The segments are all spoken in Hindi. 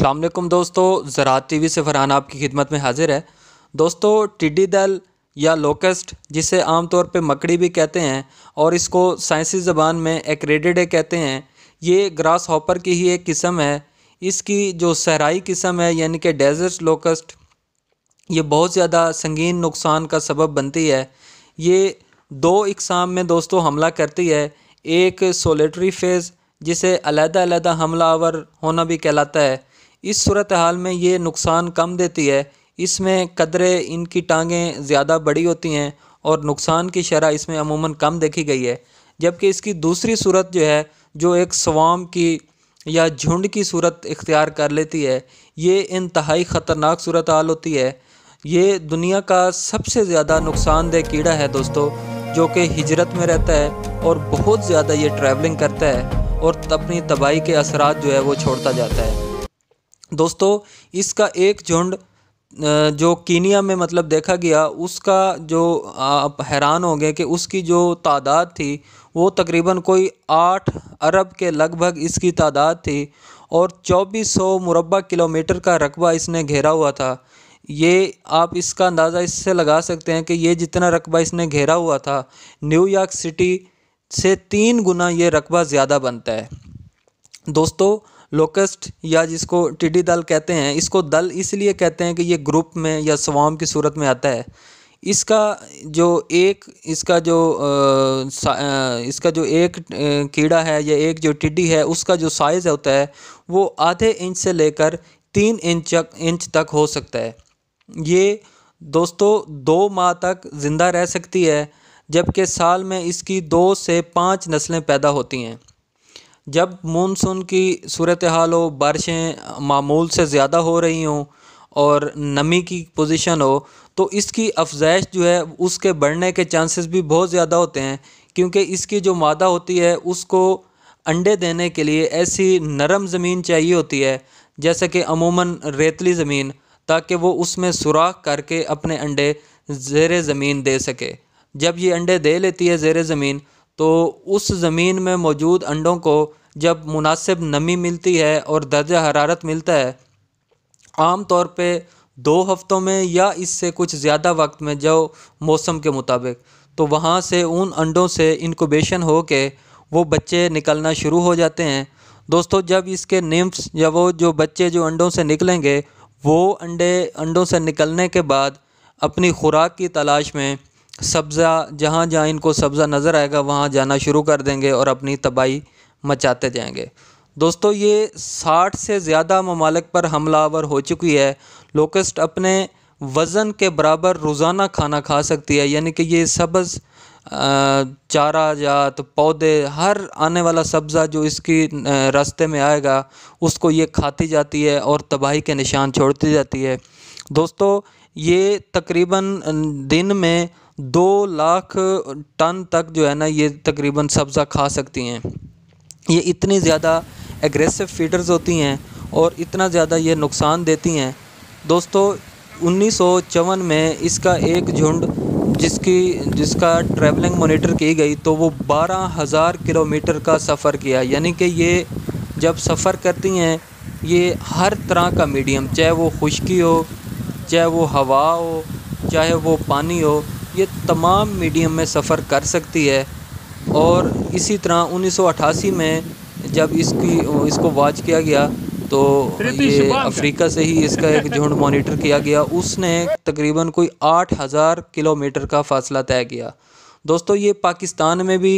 अल्लाम दोस्तों ज़रात टी वी से फरहान आपकी खिदमत में हाजिर है दोस्तों टिड्डी दल या लोकस्ट जिसे आमतौर पर मकड़ी भी कहते हैं और इसको साइंसी ज़बान में एक्रेडिडे कहते हैं ये ग्रास हॉपर की ही एक किस्म है इसकी जो सहराई किस्म है यानी कि डेजर्ट लोकस्ट ये बहुत ज़्यादा संगीन नुकसान का सबब बनती है ये दो इकसाम में दोस्तों हमला करती है एक सोलेटरी फेज़ जिसे अलहदा हमला हमलावर होना भी कहलाता है इस सूरत हाल में ये नुकसान कम देती है इसमें कदरे इनकी टांगें ज़्यादा बड़ी होती हैं और नुकसान की शरह इसमें अमूमन कम देखी गई है जबकि इसकी दूसरी सूरत जो है जो एक स्वाम की या झुंड की सूरत इख्तियार कर लेती है ये इंतहाई ख़तरनाक सूरत हाल होती है ये दुनिया का सबसे ज़्यादा नुकसानदेह कीड़ा है दोस्तों जो कि हिजरत में रहता है और बहुत ज़्यादा ये ट्रैवलिंग करता है और अपनी तबाही के असरात जो है वो छोड़ता जाता है दोस्तों इसका एक झुंड जो कीनिया में मतलब देखा गया उसका जो आप हैरान होंगे कि उसकी जो तादाद थी वो तकरीबन कोई आठ अरब के लगभग इसकी तादाद थी और चौबीस सौ मुरबा किलोमीटर का रकबा इसने घेरा हुआ था ये आप इसका अंदाज़ा इससे लगा सकते हैं कि ये जितना रकबा इसने घेरा हुआ था न्यूयॉर्क सिटी से तीन गुना ये रकबा ज़्यादा बनता है दोस्तों लोकस्ट या जिसको टिड्डी दल कहते हैं इसको दल इसलिए कहते हैं कि ये ग्रुप में या स्वाम की सूरत में आता है इसका जो एक इसका जो आ, इसका जो एक कीड़ा है या एक जो टिड्डी है उसका जो साइज़ होता है वो आधे इंच से लेकर तीन इंच इंच तक हो सकता है ये दोस्तों दो माह तक ज़िंदा रह सकती है जबकि साल में इसकी दो से पाँच नस्लें पैदा होती हैं जब मानसून की सूरत हाल हो बारिशें मामूल से ज़्यादा हो रही हों और नमी की पोजीशन हो तो इसकी अफजाइश जो है उसके बढ़ने के चांसेस भी बहुत ज़्यादा होते हैं क्योंकि इसकी जो मादा होती है उसको अंडे देने के लिए ऐसी नरम ज़मीन चाहिए होती है जैसे कि अमूमन रेतली ज़मीन ताकि वो उसमें सुराख करके अपने अंडे ज़ेर ज़मीन दे सके जब ये अंडे दे लेती है ज़ेर ज़मीन तो उस ज़मीन में मौजूद अंडों को जब मुनासिब नमी मिलती है और दर्जा हरारत मिलता है आम तौर पे दो हफ्तों में या इससे कुछ ज़्यादा वक्त में जो मौसम के मुताबिक तो वहाँ से उन अंडों से इनकोबेशन हो के वो बच्चे निकलना शुरू हो जाते हैं दोस्तों जब इसके निम्फ्स या वो जो बच्चे जो अंडों से निकलेंगे वो अंडे अंडों से निकलने के बाद अपनी खुराक की तलाश में सब्ज़ा जहाँ जहाँ इनको सब्ज़ा नज़र आएगा वहाँ जाना शुरू कर देंगे और अपनी तबाही मचाते जाएंगे दोस्तों ये साठ से ज़्यादा ममालक पर हमलावर हो चुकी है लोकस्ट अपने वज़न के बराबर रोज़ाना खाना खा सकती है यानी कि ये सब्ज़ चारा जात पौधे हर आने वाला सब्ज़ा जो इसकी रास्ते में आएगा उसको ये खाती जाती है और तबाही के निशान छोड़ती जाती है दोस्तों ये तकरीबन अं, दिन में दो लाख टन तक जो है ना ये तकरीबन सब्ज़ा खा सकती हैं ये इतनी ज़्यादा एग्रेसिव फीडर्स होती हैं और इतना ज़्यादा ये नुकसान देती हैं दोस्तों उन्नीस में इसका एक झुंड जिसकी जिसका ट्रैवलिंग मोनीटर की गई तो वो बारह हज़ार किलोमीटर का सफ़र किया यानी कि ये जब सफ़र करती हैं ये हर तरह का मीडियम चाहे वो खुश्की हो चाहे वो हवा हो चाहे वो पानी हो ये तमाम मीडियम में सफ़र कर सकती है और इसी तरह 1988 में जब इसकी इसको वाच किया गया तो ये अफ्रीका से ही इसका एक झुंड मॉनिटर किया गया उसने तकरीबन कोई आठ हज़ार किलोमीटर का फासला तय किया दोस्तों ये पाकिस्तान में भी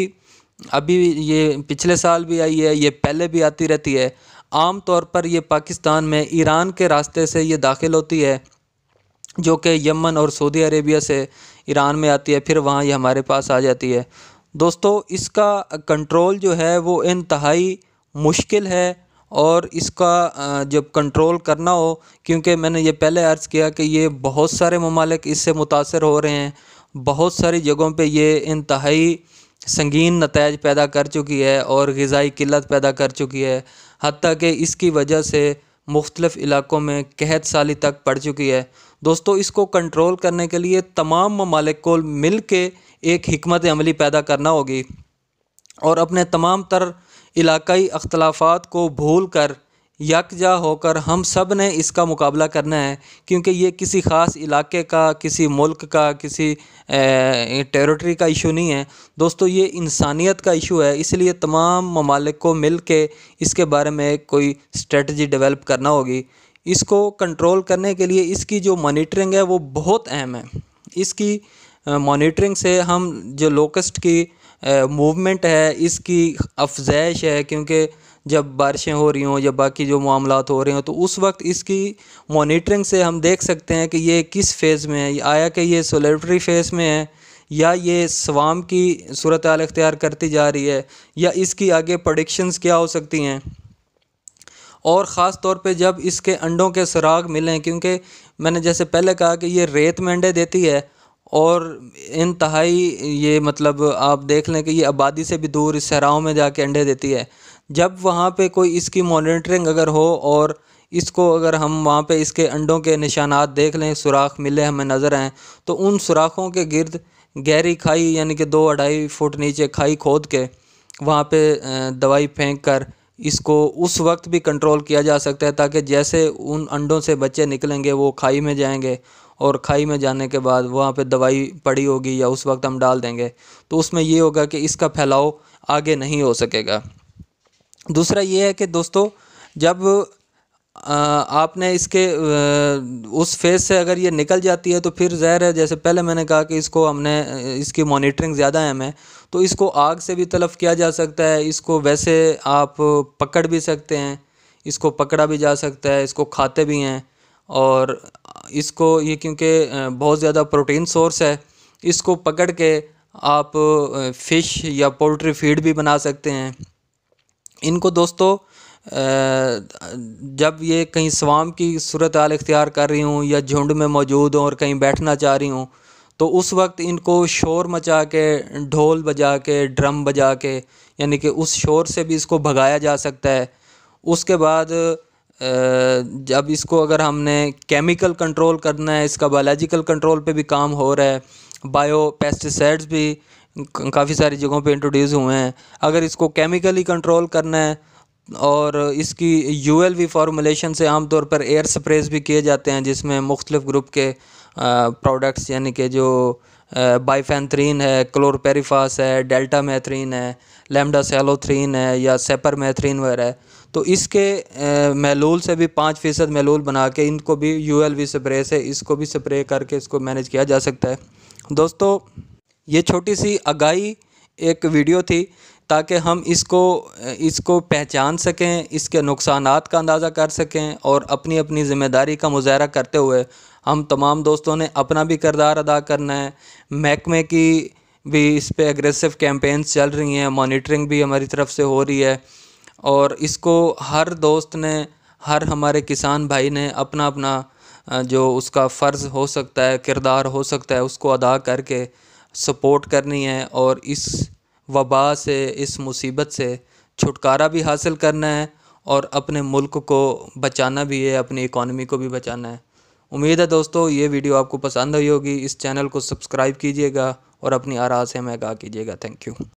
अभी ये पिछले साल भी आई है ये पहले भी आती रहती है आम तौर पर ये पाकिस्तान में ईरान के रास्ते से ये दाखिल होती है जो कि यमन और सऊदी अरेबिया से ईरान में आती है फिर वहाँ ये हमारे पास आ जाती है दोस्तों इसका कंट्रोल जो है वो इंतहाई मुश्किल है और इसका जब कंट्रोल करना हो क्योंकि मैंने ये पहले अर्ज़ किया कि ये बहुत सारे ममालिक इससे मुतासर हो रहे हैं बहुत सारी जगहों पे ये इंतहाई संगीन नतज पैदा कर चुकी है और गज़ाई किल्लत पैदा कर चुकी है हती कि इसकी वजह से मुख्तलफ़ इलाक़ों में कहत साली तक पड़ चुकी है दोस्तों इसको कंट्रोल करने के लिए तमाम ममालिक को मिल के एक हमत अमली पैदा करना होगी और अपने तमाम तर इलाकई अख्तलाफात को भूल कर यकजा होकर हम सब ने इसका मुकाबला करना है क्योंकि ये किसी ख़ास इलाके का किसी मुल्क का किसी टेरिटरी का इशू नहीं है दोस्तों ये इंसानियत का इशू है इसलिए तमाम ममालिक को मिल के इसके बारे में कोई स्ट्रेटजी डेवलप करना होगी इसको कंट्रोल करने के लिए इसकी जो मॉनिटरिंग है वो बहुत अहम है इसकी मॉनिटरिंग से हम जो लोकस्ट की मूवमेंट है इसकी अफजाइश है क्योंकि जब बारिशें हो रही हों या बाकी जो मामला हो रहे हों तो उस वक्त इसकी मॉनिटरिंग से हम देख सकते हैं कि ये किस फेज़ में है आया कि ये सोलेटरी फेज़ में है या ये स्वाम की सूरत अख्तियार करती जा रही है या इसकी आगे प्रडिक्शंस क्या हो सकती हैं और ख़ास तौर पे जब इसके अंडों के सुराग मिलें क्योंकि मैंने जैसे पहले कहा कि ये रेत में अंडे देती है और इंतहाई ये मतलब आप देख लें कि ये आबादी से भी दूर सहराओं में जाके अंडे देती है जब वहाँ पे कोई इसकी मॉनिटरिंग अगर हो और इसको अगर हम वहाँ पे इसके अंडों के निशानात देख लें सुराख मिले हमें नज़र आएँ तो उन सुराखों के गिरद गहरी खाई यानी कि दो अढ़ाई फुट नीचे खाई खोद के वहाँ पे दवाई फेंक कर इसको उस वक्त भी कंट्रोल किया जा सकता है ताकि जैसे उन अंडों से बच्चे निकलेंगे वो खाई में जाएंगे और खाई में जाने के बाद वहाँ पे दवाई पड़ी होगी या उस वक्त हम डाल देंगे तो उसमें ये होगा कि इसका फैलाव आगे नहीं हो सकेगा दूसरा ये है कि दोस्तों जब आपने इसके उस फेज़ से अगर ये निकल जाती है तो फिर ज़हर है जैसे पहले मैंने कहा कि इसको हमने इसकी मॉनिटरिंग ज़्यादा अहम है तो इसको आग से भी तलफ किया जा सकता है इसको वैसे आप पकड़ भी सकते हैं इसको पकड़ा भी जा सकता है इसको खाते भी हैं और इसको ये क्योंकि बहुत ज़्यादा प्रोटीन सोर्स है इसको पकड़ के आप फ़िश या पोल्ट्री फीड भी बना सकते हैं इनको दोस्तों जब ये कहीं स्वाम की सूरत हाल इख्तियार कर रही हूँ या झुंड में मौजूद हूँ और कहीं बैठना चाह रही हूँ तो उस वक्त इनको शोर मचा के ढोल बजा के ड्रम बजा के यानी कि उस शोर से भी इसको भगाया जा सकता है उसके बाद जब इसको अगर हमने केमिकल कंट्रोल करना है इसका बायोलॉजिकल कंट्रोल पे भी काम हो रहा है बायो पेस्टिसाइड्स भी काफ़ी सारी जगहों पे इंट्रोड्यूस हुए हैं अगर इसको केमिकली कंट्रोल करना है और इसकी यू एल वी फार्मोलेशन से आमतौर पर एयर स्प्रेस भी किए जाते हैं जिसमें मुख्तलिफ़ ग्रुप के प्रोडक्ट्स यानी कि जो बाइफेंथ्रीन है क्लोरपेरीफास है डेल्टा मैथ्रीन है लेमडा सेलोथ्रीन है या सेपर मैथ्रीन वगैरह तो इसके महलूल से भी पाँच फ़ीसद महलूल बना के इनको भी यू एल वी स्प्रे से इसको भी स्प्रे करके इसको मैनेज किया जा सकता है दोस्तों ये छोटी सी आगाही एक वीडियो थी ताकि हम इसको इसको पहचान सकें इसके नुकसान का अंदाज़ा कर सकें और अपनी अपनी ज़िम्मेदारी का मुजाहरा करते हुए हम तमाम दोस्तों ने अपना भी किरदार अदा करना है महकमे की भी इस पर एग्रेसिव कैंपेन्स चल रही हैं मॉनिटरिंग भी हमारी तरफ से हो रही है और इसको हर दोस्त ने हर हमारे किसान भाई ने अपना अपना जो उसका फ़र्ज़ हो सकता है किरदार हो सकता है उसको अदा करके सपोर्ट करनी है और इस वबा से इस मुसीबत से छुटकारा भी हासिल करना है और अपने मुल्क को बचाना भी है अपनी इकॉनमी को भी बचाना है उम्मीद है दोस्तों ये वीडियो आपको पसंद आई होगी इस चैनल को सब्सक्राइब कीजिएगा और अपनी आरा से हमें आगाह कीजिएगा थैंक यू